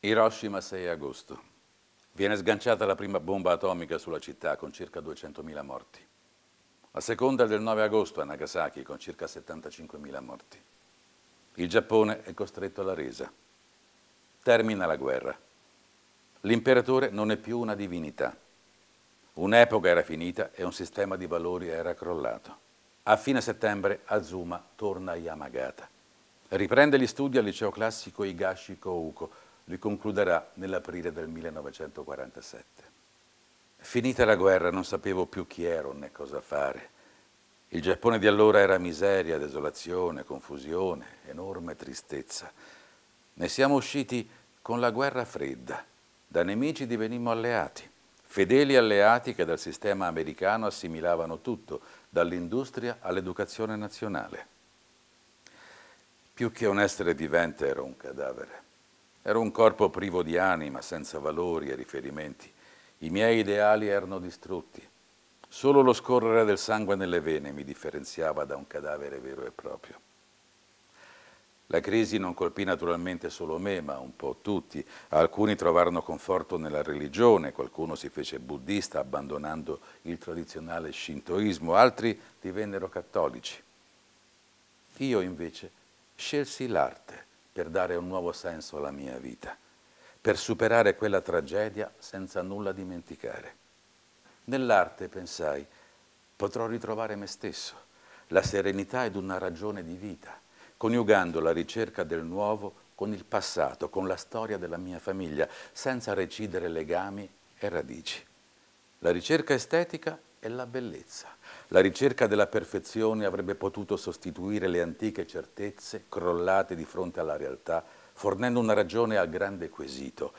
Hiroshima 6 agosto. Viene sganciata la prima bomba atomica sulla città con circa 200.000 morti. La seconda del 9 agosto a Nagasaki con circa 75.000 morti. Il Giappone è costretto alla resa. Termina la guerra. L'imperatore non è più una divinità. Un'epoca era finita e un sistema di valori era crollato. A fine settembre Azuma torna a Yamagata. Riprende gli studi al liceo classico Higashi Kouko li concluderà nell'aprile del 1947. Finita la guerra non sapevo più chi ero né cosa fare. Il Giappone di allora era miseria, desolazione, confusione, enorme tristezza. Ne siamo usciti con la guerra fredda. Da nemici divenimmo alleati, fedeli alleati che dal sistema americano assimilavano tutto, dall'industria all'educazione nazionale. Più che un essere vivente ero un cadavere. Ero un corpo privo di anima, senza valori e riferimenti. I miei ideali erano distrutti. Solo lo scorrere del sangue nelle vene mi differenziava da un cadavere vero e proprio. La crisi non colpì naturalmente solo me, ma un po' tutti. Alcuni trovarono conforto nella religione, qualcuno si fece buddista abbandonando il tradizionale shintoismo, altri divennero cattolici. Io invece scelsi l'arte per dare un nuovo senso alla mia vita, per superare quella tragedia senza nulla dimenticare. Nell'arte, pensai, potrò ritrovare me stesso, la serenità ed una ragione di vita, coniugando la ricerca del nuovo con il passato, con la storia della mia famiglia, senza recidere legami e radici. La ricerca estetica è la bellezza. La ricerca della perfezione avrebbe potuto sostituire le antiche certezze crollate di fronte alla realtà, fornendo una ragione al grande quesito.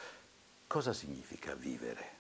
Cosa significa vivere?